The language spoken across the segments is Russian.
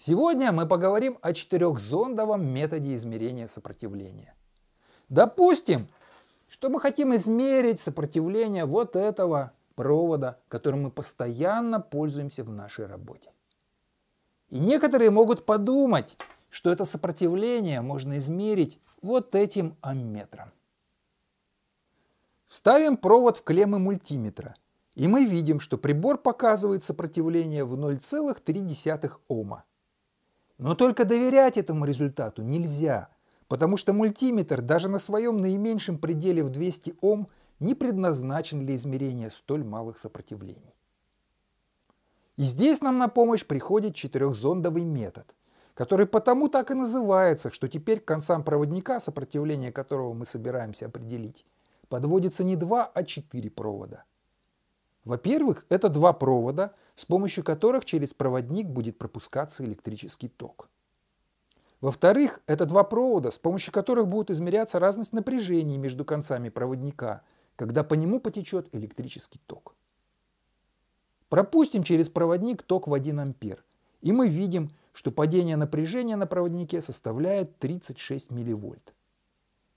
Сегодня мы поговорим о четырехзондовом методе измерения сопротивления. Допустим, что мы хотим измерить сопротивление вот этого провода, которым мы постоянно пользуемся в нашей работе. И некоторые могут подумать, что это сопротивление можно измерить вот этим амметром. Вставим провод в клеммы мультиметра, и мы видим, что прибор показывает сопротивление в 0,3 Ома. Но только доверять этому результату нельзя, потому что мультиметр даже на своем наименьшем пределе в 200 Ом не предназначен для измерения столь малых сопротивлений. И здесь нам на помощь приходит четырехзондовый метод, который потому так и называется, что теперь к концам проводника, сопротивление которого мы собираемся определить, подводится не два, а четыре провода – во-первых, это два провода, с помощью которых через проводник будет пропускаться электрический ток. Во-вторых, это два провода, с помощью которых будет измеряться разность напряжений между концами проводника, когда по нему потечет электрический ток. Пропустим через проводник ток в 1 ампер, и мы видим, что падение напряжения на проводнике составляет 36 милливольт.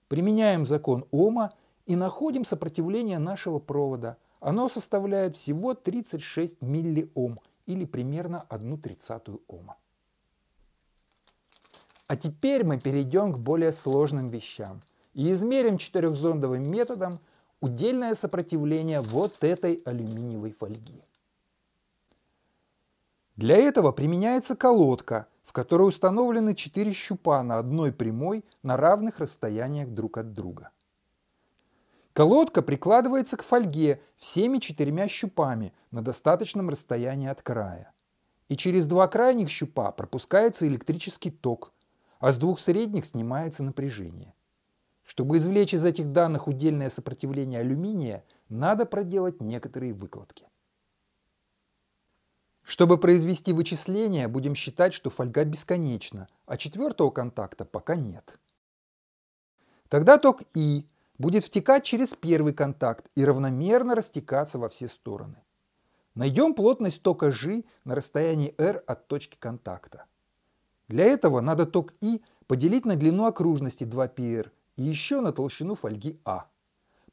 Применяем закон Ома и находим сопротивление нашего провода – оно составляет всего 36 миллиом или примерно 1 тридцатую ома. А теперь мы перейдем к более сложным вещам и измерим четырехзондовым методом удельное сопротивление вот этой алюминиевой фольги. Для этого применяется колодка, в которой установлены 4 щупа на одной прямой на равных расстояниях друг от друга – Колодка прикладывается к фольге всеми четырьмя щупами на достаточном расстоянии от края. И через два крайних щупа пропускается электрический ток, а с двух средних снимается напряжение. Чтобы извлечь из этих данных удельное сопротивление алюминия, надо проделать некоторые выкладки. Чтобы произвести вычисление, будем считать, что фольга бесконечна, а четвертого контакта пока нет. Тогда ток И будет втекать через первый контакт и равномерно растекаться во все стороны. Найдем плотность тока G на расстоянии R от точки контакта. Для этого надо ток I поделить на длину окружности 2πr и еще на толщину фольги А.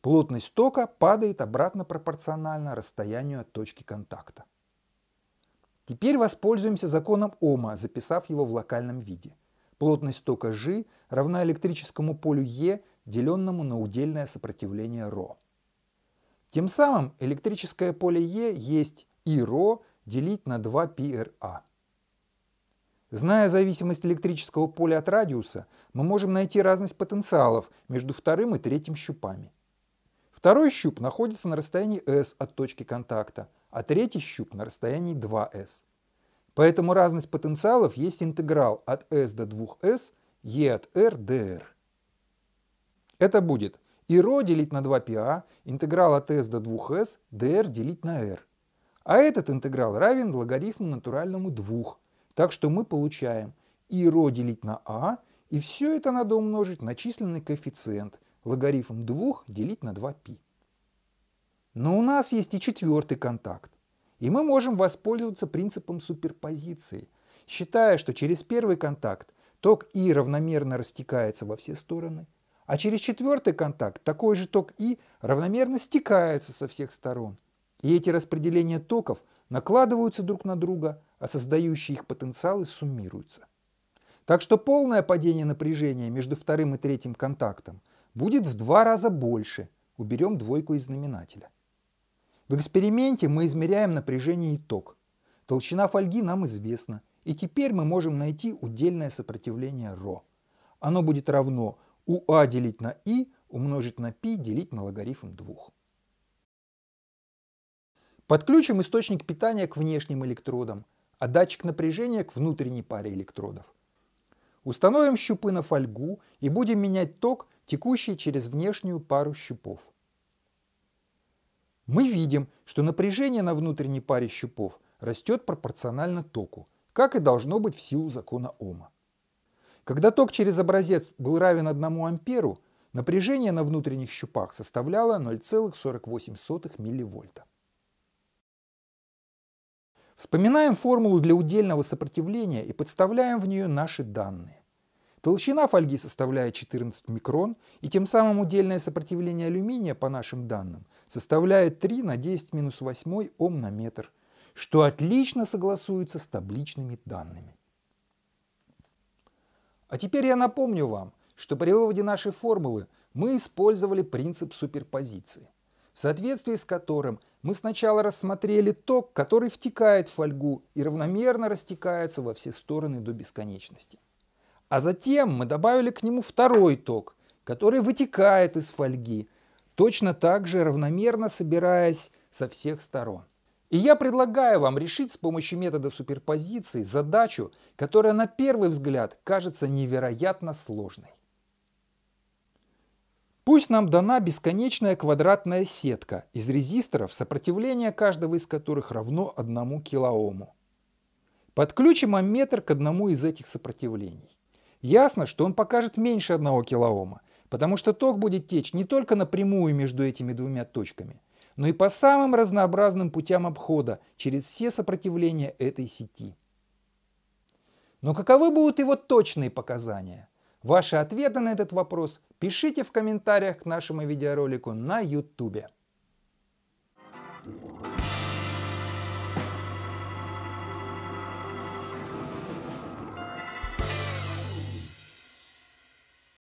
Плотность тока падает обратно пропорционально расстоянию от точки контакта. Теперь воспользуемся законом Ома, записав его в локальном виде. Плотность тока G равна электрическому полю E деленному на удельное сопротивление ρ. Тем самым электрическое поле Е есть и ρ делить на 2πRA. А. Зная зависимость электрического поля от радиуса, мы можем найти разность потенциалов между вторым и третьим щупами. Второй щуп находится на расстоянии S от точки контакта, а третий щуп на расстоянии 2S. Поэтому разность потенциалов есть интеграл от S до 2S, E от R, dr. Это будет и ρ делить на 2πa, а, интеграл от s до 2s, dr делить на r. А этот интеграл равен логарифму натуральному 2. Так что мы получаем и ρ делить на а, и все это надо умножить на численный коэффициент, логарифм 2 делить на 2π. Но у нас есть и четвертый контакт. И мы можем воспользоваться принципом суперпозиции, считая, что через первый контакт ток И равномерно растекается во все стороны – а через четвертый контакт такой же ток И равномерно стекается со всех сторон. И эти распределения токов накладываются друг на друга, а создающие их потенциалы суммируются. Так что полное падение напряжения между вторым и третьим контактом будет в два раза больше. Уберем двойку из знаменателя. В эксперименте мы измеряем напряжение и ток. Толщина фольги нам известна, и теперь мы можем найти удельное сопротивление ρ. Оно будет равно у а делить на и умножить на π делить на логарифм 2. Подключим источник питания к внешним электродам, а датчик напряжения к внутренней паре электродов. Установим щупы на фольгу и будем менять ток, текущий через внешнюю пару щупов. Мы видим, что напряжение на внутренней паре щупов растет пропорционально току, как и должно быть в силу закона Ома. Когда ток через образец был равен 1 амперу, напряжение на внутренних щупах составляло 0,48 милливольта. Вспоминаем формулу для удельного сопротивления и подставляем в нее наши данные. Толщина фольги составляет 14 микрон, и тем самым удельное сопротивление алюминия, по нашим данным, составляет 3 на 10 минус 8 Ом на метр, что отлично согласуется с табличными данными. А теперь я напомню вам, что при выводе нашей формулы мы использовали принцип суперпозиции, в соответствии с которым мы сначала рассмотрели ток, который втекает в фольгу и равномерно растекается во все стороны до бесконечности. А затем мы добавили к нему второй ток, который вытекает из фольги, точно так же равномерно собираясь со всех сторон. И я предлагаю вам решить с помощью метода суперпозиции задачу, которая на первый взгляд кажется невероятно сложной. Пусть нам дана бесконечная квадратная сетка из резисторов, сопротивление каждого из которых равно 1 килоому. Подключим амметр к одному из этих сопротивлений. Ясно, что он покажет меньше 1 килоома, потому что ток будет течь не только напрямую между этими двумя точками – но и по самым разнообразным путям обхода через все сопротивления этой сети. Но каковы будут его точные показания? Ваши ответы на этот вопрос пишите в комментариях к нашему видеоролику на YouTube. thank you